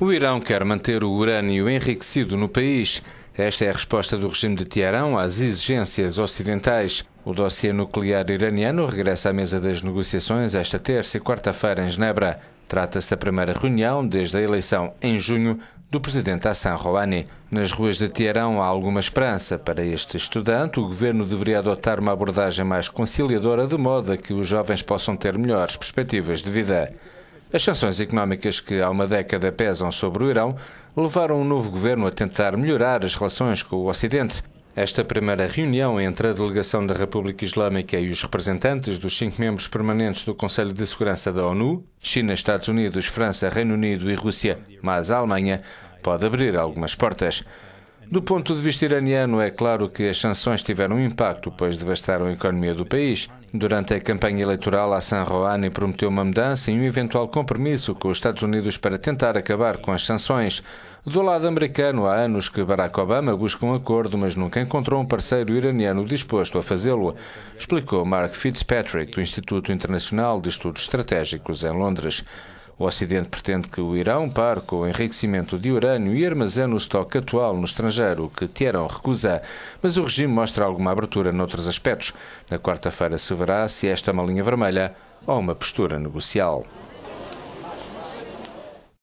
O Irão quer manter o urânio enriquecido no país. Esta é a resposta do regime de Teherão às exigências ocidentais. O dossiê nuclear iraniano regressa à mesa das negociações esta terça e quarta-feira em Genebra. Trata-se da primeira reunião desde a eleição em junho do presidente Hassan Rouhani. Nas ruas de Teherão há alguma esperança. Para este estudante, o governo deveria adotar uma abordagem mais conciliadora de modo a que os jovens possam ter melhores perspectivas de vida. As sanções económicas que há uma década pesam sobre o Irão levaram o novo governo a tentar melhorar as relações com o Ocidente. Esta primeira reunião entre a delegação da República Islâmica e os representantes dos cinco membros permanentes do Conselho de Segurança da ONU, China, Estados Unidos, França, Reino Unido e Rússia, mas a Alemanha, pode abrir algumas portas. Do ponto de vista iraniano, é claro que as sanções tiveram um impacto, pois devastaram a economia do país. Durante a campanha eleitoral, Hassan Rouhani prometeu uma mudança e um eventual compromisso com os Estados Unidos para tentar acabar com as sanções. Do lado americano, há anos que Barack Obama busca um acordo, mas nunca encontrou um parceiro iraniano disposto a fazê-lo, explicou Mark Fitzpatrick, do Instituto Internacional de Estudos Estratégicos em Londres. O Ocidente pretende que o Irão pare com o enriquecimento de urânio e armazene o estoque atual no estrangeiro, que Teherão recusa, mas o regime mostra alguma abertura noutros aspectos. Na quarta-feira se verá se esta é uma linha vermelha ou uma postura negocial.